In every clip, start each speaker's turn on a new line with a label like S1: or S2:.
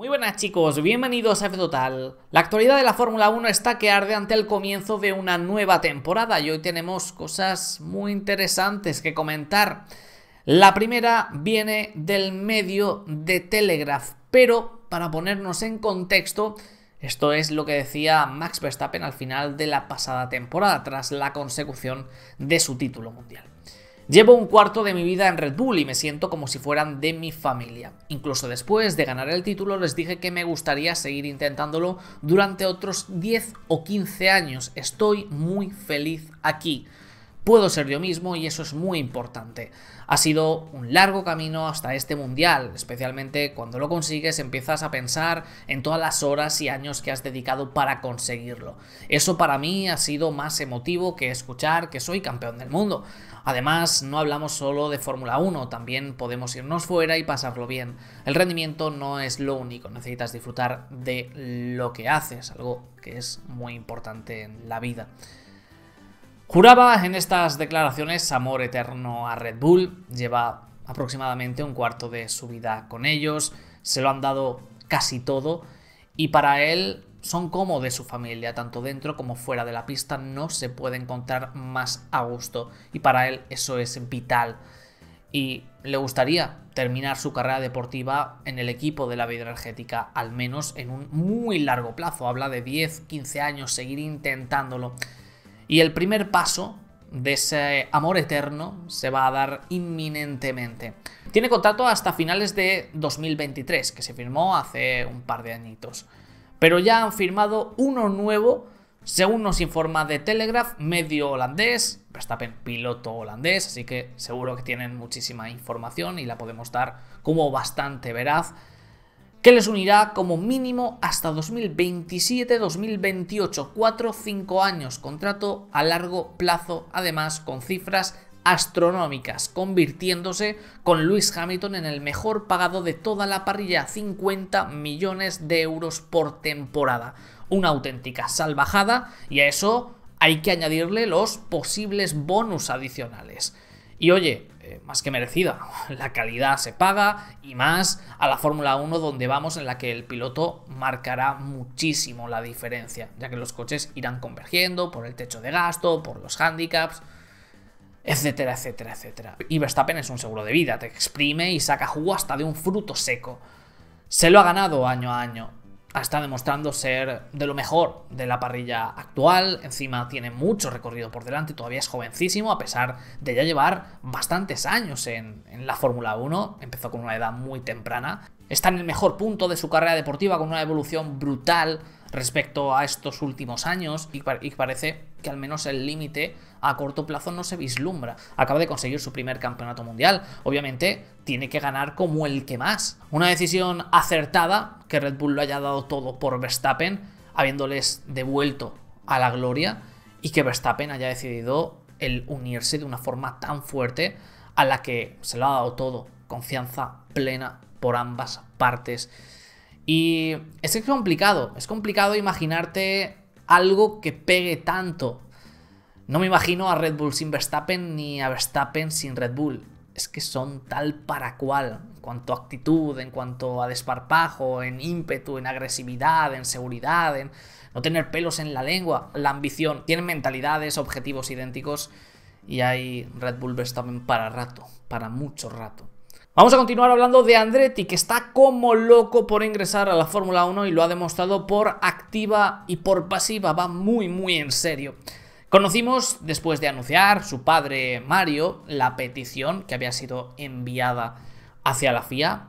S1: Muy buenas chicos, bienvenidos a F Total. La actualidad de la Fórmula 1 está que arde ante el comienzo de una nueva temporada y hoy tenemos cosas muy interesantes que comentar. La primera viene del medio de Telegraph, pero para ponernos en contexto, esto es lo que decía Max Verstappen al final de la pasada temporada, tras la consecución de su título mundial. Llevo un cuarto de mi vida en Red Bull y me siento como si fueran de mi familia. Incluso después de ganar el título les dije que me gustaría seguir intentándolo durante otros 10 o 15 años. Estoy muy feliz aquí puedo ser yo mismo y eso es muy importante. Ha sido un largo camino hasta este mundial, especialmente cuando lo consigues empiezas a pensar en todas las horas y años que has dedicado para conseguirlo. Eso para mí ha sido más emotivo que escuchar que soy campeón del mundo. Además, no hablamos solo de Fórmula 1, también podemos irnos fuera y pasarlo bien. El rendimiento no es lo único, necesitas disfrutar de lo que haces, algo que es muy importante en la vida. Juraba en estas declaraciones amor eterno a Red Bull, lleva aproximadamente un cuarto de su vida con ellos, se lo han dado casi todo y para él son como de su familia, tanto dentro como fuera de la pista no se puede encontrar más a gusto y para él eso es vital y le gustaría terminar su carrera deportiva en el equipo de la vida energética, al menos en un muy largo plazo, habla de 10, 15 años, seguir intentándolo. Y el primer paso de ese amor eterno se va a dar inminentemente. Tiene contrato hasta finales de 2023, que se firmó hace un par de añitos. Pero ya han firmado uno nuevo, según nos informa de Telegraph, medio holandés, Verstappen piloto holandés, así que seguro que tienen muchísima información y la podemos dar como bastante veraz que les unirá como mínimo hasta 2027-2028, 4-5 años, contrato a largo plazo, además con cifras astronómicas, convirtiéndose con Lewis Hamilton en el mejor pagado de toda la parrilla, 50 millones de euros por temporada. Una auténtica salvajada y a eso hay que añadirle los posibles bonus adicionales. Y oye, más que merecida. La calidad se paga y más a la Fórmula 1 donde vamos en la que el piloto marcará muchísimo la diferencia, ya que los coches irán convergiendo por el techo de gasto, por los handicaps, etcétera, etcétera, etcétera. Y Verstappen es un seguro de vida, te exprime y saca jugo hasta de un fruto seco. Se lo ha ganado año a año está demostrando ser de lo mejor de la parrilla actual, encima tiene mucho recorrido por delante, todavía es jovencísimo, a pesar de ya llevar bastantes años en, en la Fórmula 1, empezó con una edad muy temprana, está en el mejor punto de su carrera deportiva, con una evolución brutal, respecto a estos últimos años y, parece que al menos el límite a corto plazo no se vislumbra. Acaba de conseguir su primer campeonato mundial. Obviamente tiene que ganar como el que más. Una decisión acertada, que Red Bull lo haya dado todo por Verstappen, habiéndoles devuelto a la gloria y que Verstappen haya decidido el unirse de una forma tan fuerte a la que se lo ha dado todo. Confianza plena por ambas partes y es que es complicado, es complicado imaginarte algo que pegue tanto. No me imagino a Red Bull sin Verstappen ni a Verstappen sin Red Bull. Es que son tal para cual, en cuanto a actitud, en cuanto a desparpajo, en ímpetu, en agresividad, en seguridad, en no tener pelos en la lengua, la ambición. Tienen mentalidades, objetivos idénticos y hay Red Bull Verstappen para rato, para mucho rato. Vamos a continuar hablando de Andretti, que está como loco por ingresar a la Fórmula 1 y lo ha demostrado por activa y por pasiva, va muy muy en serio. Conocimos, después de anunciar su padre Mario, la petición que había sido enviada hacia la FIA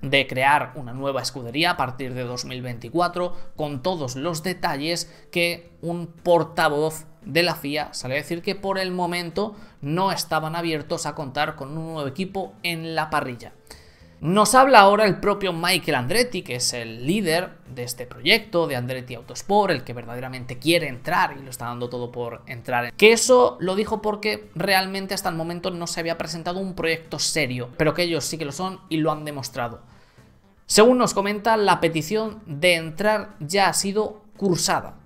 S1: de crear una nueva escudería a partir de 2024 con todos los detalles que un portavoz de la FIA sale a decir que por el momento no estaban abiertos a contar con un nuevo equipo en la parrilla. Nos habla ahora el propio Michael Andretti, que es el líder de este proyecto, de Andretti Autosport, el que verdaderamente quiere entrar y lo está dando todo por entrar. Que eso lo dijo porque realmente hasta el momento no se había presentado un proyecto serio, pero que ellos sí que lo son y lo han demostrado. Según nos comenta, la petición de entrar ya ha sido cursada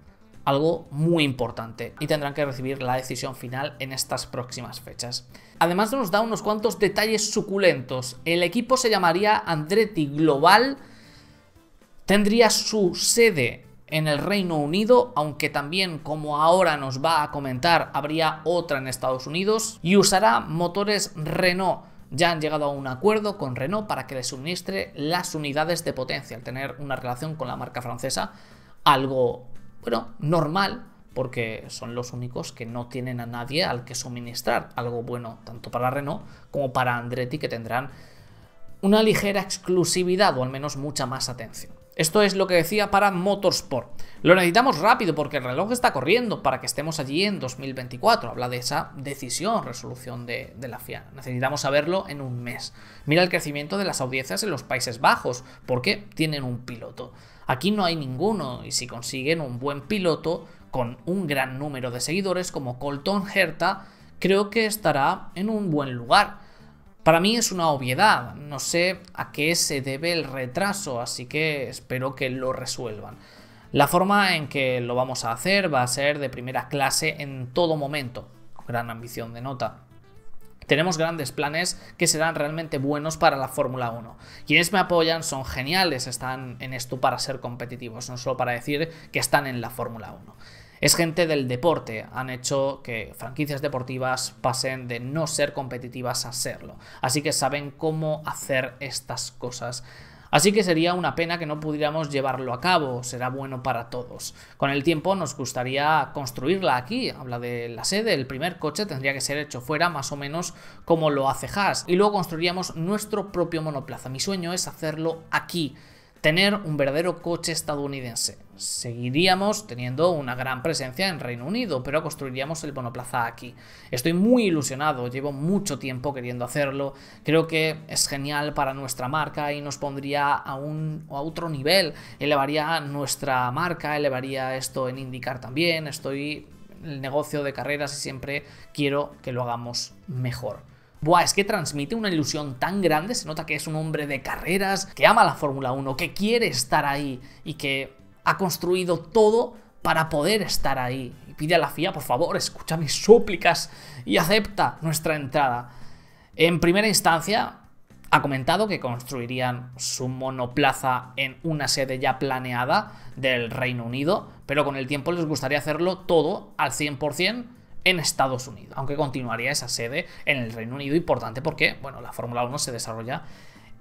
S1: algo muy importante y tendrán que recibir la decisión final en estas próximas fechas. Además nos da unos cuantos detalles suculentos. El equipo se llamaría Andretti Global, tendría su sede en el Reino Unido, aunque también, como ahora nos va a comentar, habría otra en Estados Unidos, y usará motores Renault. Ya han llegado a un acuerdo con Renault para que le suministre las unidades de potencia, al tener una relación con la marca francesa algo bueno, normal, porque son los únicos que no tienen a nadie al que suministrar algo bueno, tanto para Renault como para Andretti, que tendrán una ligera exclusividad o al menos mucha más atención. Esto es lo que decía para Motorsport. Lo necesitamos rápido porque el reloj está corriendo para que estemos allí en 2024. Habla de esa decisión, resolución de, la FIA. Necesitamos saberlo en un mes. Mira el crecimiento de las audiencias en los Países Bajos, porque tienen un piloto. Aquí no hay ninguno y si consiguen un buen piloto con un gran número de seguidores como Colton Herta, creo que estará en un buen lugar. Para mí es una obviedad, no sé a qué se debe el retraso, así que espero que lo resuelvan. La forma en que lo vamos a hacer va a ser de primera clase en todo momento. Gran ambición de nota. Tenemos grandes planes que serán realmente buenos para la Fórmula 1. Quienes me apoyan son geniales, están en esto para ser competitivos, no solo para decir que están en la Fórmula 1. Es gente del deporte, han hecho que franquicias deportivas pasen de no ser competitivas a serlo. Así que saben cómo hacer estas cosas Así que sería una pena que no pudiéramos llevarlo a cabo, será bueno para todos. Con el tiempo nos gustaría construirla aquí, habla de la sede, el primer coche tendría que ser hecho fuera más o menos como lo hace Haas y luego construiríamos nuestro propio monoplaza. Mi sueño es hacerlo aquí, tener un verdadero coche estadounidense. Seguiríamos teniendo una gran presencia en Reino Unido, pero construiríamos el monoplaza aquí. Estoy muy ilusionado, llevo mucho tiempo queriendo hacerlo, creo que es genial para nuestra marca y nos pondría a, un, a otro nivel, elevaría nuestra marca, elevaría esto en indicar también, estoy en el negocio de carreras y siempre quiero que lo hagamos mejor. Buah, es que transmite una ilusión tan grande, se nota que es un hombre de carreras, que ama la Fórmula 1, que quiere estar ahí y que ha construido todo para poder estar ahí. Y pide a la FIA, por favor, escucha mis súplicas y acepta nuestra entrada. En primera instancia, ha comentado que construirían su monoplaza en una sede ya planeada del Reino Unido, pero con el tiempo les gustaría hacerlo todo al 100% en Estados Unidos, aunque continuaría esa sede en el Reino Unido, importante porque, bueno, la Fórmula 1 se desarrolla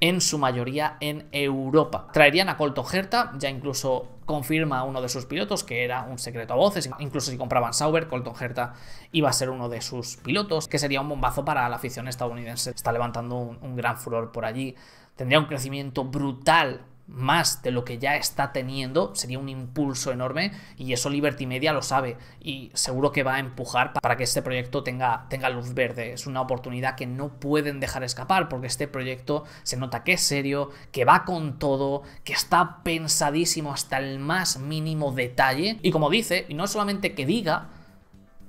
S1: en su mayoría en Europa. Traerían a Colton Herta, ya incluso confirma uno de sus pilotos que era un secreto a voces, incluso si compraban Sauber, Colton Herta iba a ser uno de sus pilotos, que sería un bombazo para la afición estadounidense. Está levantando un gran furor por allí, tendría un crecimiento brutal más de lo que ya está teniendo, sería un impulso enorme y eso Liberty Media lo sabe y seguro que va a empujar para que este proyecto tenga, tenga luz verde. Es una oportunidad que no pueden dejar escapar porque este proyecto se nota que es serio, que va con todo, que está pensadísimo hasta el más mínimo detalle y como dice, y no solamente que diga,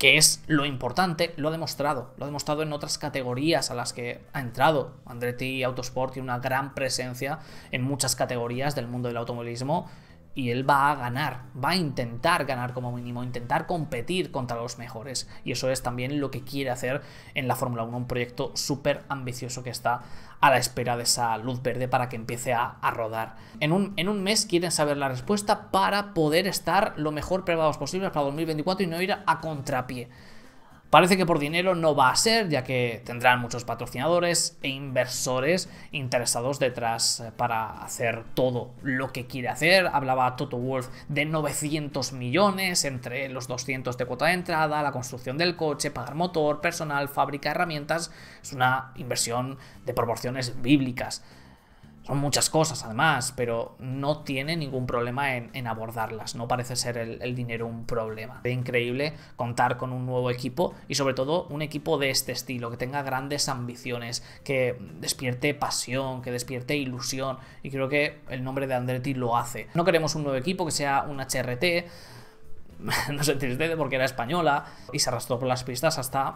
S1: que es lo importante, lo ha demostrado. Lo ha demostrado en otras categorías a las que ha entrado. Andretti Autosport tiene una gran presencia en muchas categorías del mundo del automovilismo y él va a ganar, va a intentar ganar como mínimo, intentar competir contra los mejores. Y eso es también lo que quiere hacer en la Fórmula 1, un proyecto súper ambicioso que está a la espera de esa luz verde para que empiece a, rodar. En un, en un, mes quieren saber la respuesta para poder estar lo mejor preparados posible para 2024 y no ir a contrapié. Parece que por dinero no va a ser, ya que tendrán muchos patrocinadores e inversores interesados detrás eh, para hacer todo lo que quiere hacer. Hablaba Toto Wolf de 900 millones entre los 200 de cuota de entrada, la construcción del coche, pagar motor, personal, fábrica, herramientas. Es una inversión de proporciones bíblicas. Son muchas cosas además, pero no tiene ningún problema en, abordarlas. No parece ser el, dinero un problema. Es increíble contar con un nuevo equipo y sobre todo un equipo de este estilo, que tenga grandes ambiciones, que despierte pasión, que despierte ilusión. Y creo que el nombre de Andretti lo hace. No queremos un nuevo equipo que sea un HRT. no se entristece porque era española y se arrastró por las pistas hasta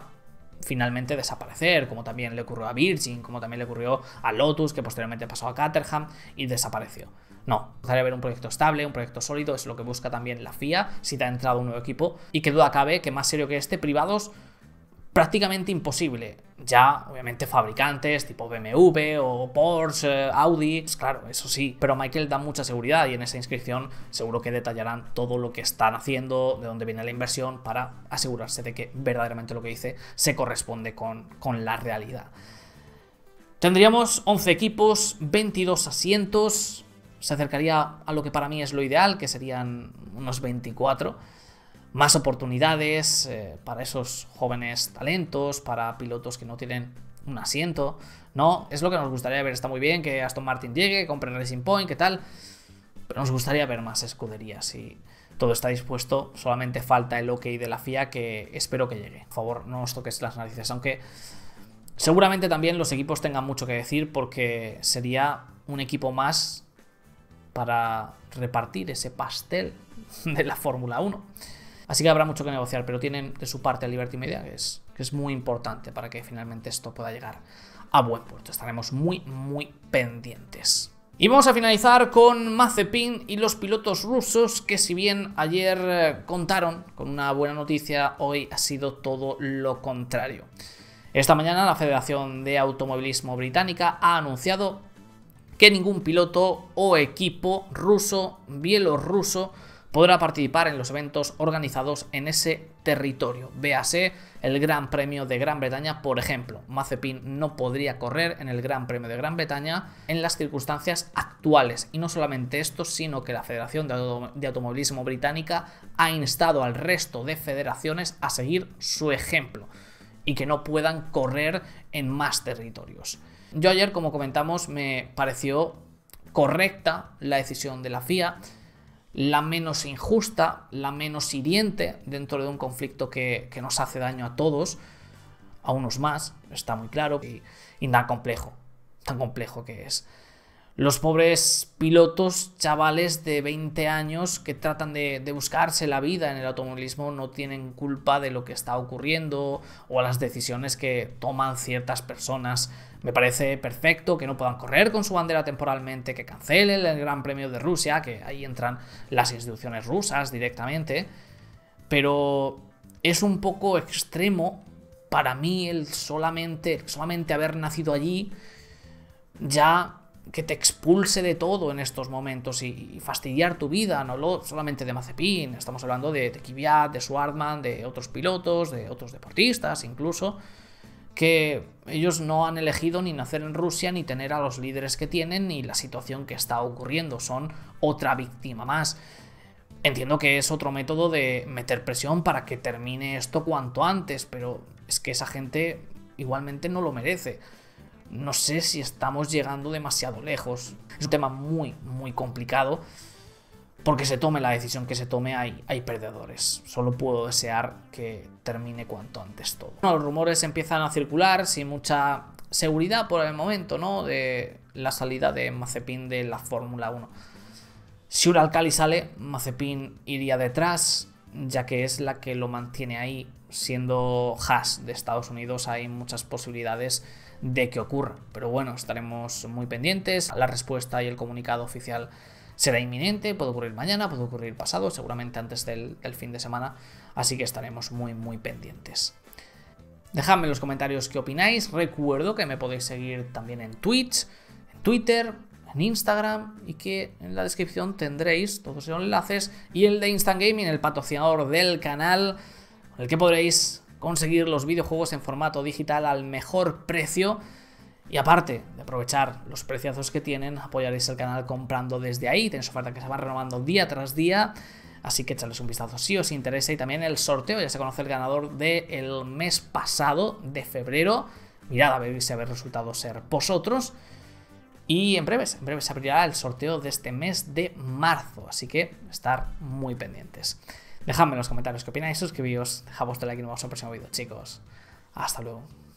S1: finalmente desaparecer, como también le ocurrió a Virgin, como también le ocurrió a Lotus, que posteriormente pasó a Caterham y desapareció. No, gustaría ver un proyecto estable, un proyecto sólido, es lo que busca también la FIA, si te ha entrado un nuevo equipo, y que duda cabe que más serio que este, privados prácticamente imposible ya, obviamente, fabricantes tipo BMW o Porsche, Audi, pues claro, eso sí, pero Michael da mucha seguridad y en esa inscripción seguro que detallarán todo lo que están haciendo, de dónde viene la inversión, para asegurarse de que verdaderamente lo que dice se corresponde con, con la realidad. Tendríamos 11 equipos, 22 asientos, se acercaría a lo que para mí es lo ideal, que serían unos 24 más oportunidades eh, para esos jóvenes talentos, para pilotos que no tienen un asiento, ¿no? Es lo que nos gustaría ver. Está muy bien que Aston Martin llegue, compre Racing Point, ¿qué tal? Pero nos gustaría ver más escuderías y todo está dispuesto, solamente falta el ok de la FIA que espero que llegue. Por favor, no os toques las narices, aunque seguramente también los equipos tengan mucho que decir porque sería un equipo más para repartir ese pastel de la Fórmula 1. Así que habrá mucho que negociar, pero tienen de su parte Liberty Media, que es, que es muy importante para que finalmente esto pueda llegar a buen puerto. Estaremos muy, muy pendientes. Y vamos a finalizar con Mazepin y los pilotos rusos que si bien ayer eh, contaron con una buena noticia, hoy ha sido todo lo contrario. Esta mañana la Federación de Automovilismo Británica ha anunciado que ningún piloto o equipo ruso, bielorruso, podrá participar en los eventos organizados en ese territorio. Véase el Gran Premio de Gran Bretaña, por ejemplo. Mazepin no podría correr en el Gran Premio de Gran Bretaña en las circunstancias actuales. Y no solamente esto, sino que la Federación de, de Automovilismo Británica ha instado al resto de federaciones a seguir su ejemplo y que no puedan correr en más territorios. Yo ayer, como comentamos, me pareció correcta la decisión de la FIA la menos injusta, la menos hiriente dentro de un conflicto que, nos hace daño a todos, a unos más, está muy claro, y, y tan complejo, tan complejo que es los pobres pilotos chavales de 20 años que tratan de, buscarse la vida en el automovilismo no tienen culpa de lo que está ocurriendo o las decisiones que toman ciertas personas. Me parece perfecto que no puedan correr con su bandera temporalmente, que cancelen el Gran Premio de Rusia, que ahí entran las instituciones rusas directamente, pero es un poco extremo para mí el solamente, solamente haber nacido allí ya que te expulse de todo en estos momentos y, fastidiar tu vida. No lo solamente de Mazepin, estamos hablando de, de de Swartman, de otros pilotos, de otros deportistas incluso, que ellos no han elegido ni nacer en Rusia, ni tener a los líderes que tienen, ni la situación que está ocurriendo. Son otra víctima más. Entiendo que es otro método de meter presión para que termine esto cuanto antes, pero es que esa gente igualmente no lo merece no sé si estamos llegando demasiado lejos. Es un tema muy, muy complicado. Porque se tome la decisión que se tome, hay, hay perdedores. Solo puedo desear que termine cuanto antes todo. los rumores empiezan a circular sin mucha seguridad por el momento, ¿no? De la salida de Mazepin de la Fórmula 1. Si Uralcali sale, Mazepin iría detrás, ya que es la que lo mantiene ahí siendo hash de Estados Unidos hay muchas posibilidades de que ocurra. Pero bueno, estaremos muy pendientes. La respuesta y el comunicado oficial será inminente, puede ocurrir mañana, puede ocurrir pasado, seguramente antes del, fin de semana. Así que estaremos muy, muy pendientes. Dejadme en los comentarios qué opináis. Recuerdo que me podéis seguir también en Twitch, en Twitter, en Instagram y que en la descripción tendréis todos los enlaces y el de Instant Gaming, el patrocinador del canal en el que podréis conseguir los videojuegos en formato digital al mejor precio. Y aparte de aprovechar los preciazos que tienen, apoyaréis el canal comprando desde ahí. Tenéis oferta que se va renovando día tras día. Así que echarles un vistazo si os interesa. Y también el sorteo, ya se conoce el ganador del mes pasado, de febrero. Mirad a ver si habéis resultado ser vosotros. Y en breves, en breves se abrirá el sorteo de este mes de marzo. Así que estar muy pendientes. Dejadme en los comentarios qué opináis, suscribíos, dejad vuestro like y nos vemos en el próximo vídeo, chicos. Hasta luego.